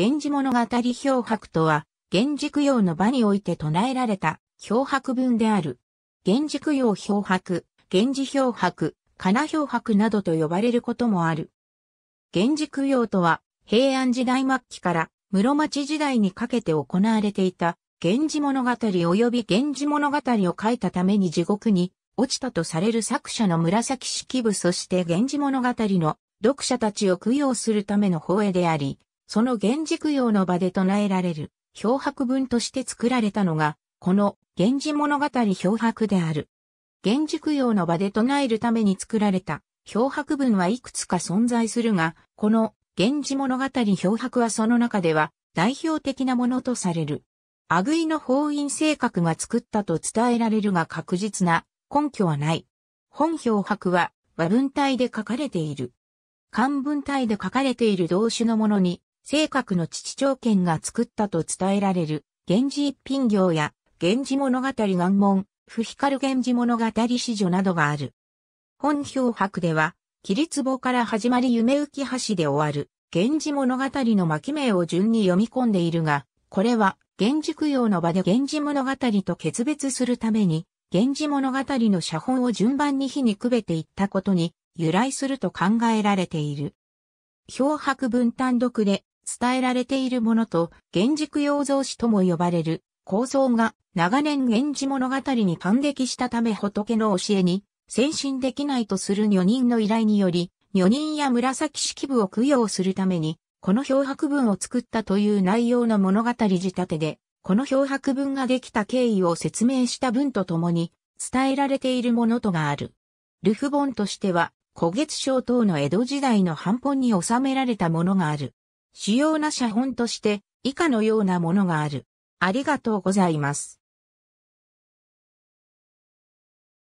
源氏物語漂白とは、源氏供養の場において唱えられた漂白文である。源氏供養漂白、源氏漂白、かな漂白などと呼ばれることもある。源氏供養とは、平安時代末期から室町時代にかけて行われていた、源氏物語及び源氏物語を書いたために地獄に落ちたとされる作者の紫式部そして源氏物語の読者たちを供養するための法会であり、その原軸用の場で唱えられる、漂白文として作られたのが、この、源氏物語漂白である。原軸用の場で唱えるために作られた、漂白文はいくつか存在するが、この、源氏物語漂白はその中では、代表的なものとされる。アグイの法院性格が作ったと伝えられるが確実な根拠はない。本漂白は和文体で書かれている。漢文体で書かれている動詞のものに正確の父長剣が作ったと伝えられる、源氏一品行や、源氏物語願文、不光源氏物語史女などがある。本表白では、霧壺から始まり夢浮橋で終わる、源氏物語の巻名を順に読み込んでいるが、これは、源氏供養の場で源氏物語と決別するために、源氏物語の写本を順番に火にくべていったことに由来すると考えられている。漂白文単独で伝えられているものと、原軸養蔵詩とも呼ばれる構造が長年源氏物語に感激したため仏の教えに先進できないとする女人の依頼により、女人や紫式部を供養するために、この漂白文を作ったという内容の物語仕立てで、この漂白文ができた経緯を説明した文とともに、伝えられているものとがある。ルフ本としては、古月商等の江戸時代の半本に収められたものがある。主要な写本として以下のようなものがある。ありがとうございます。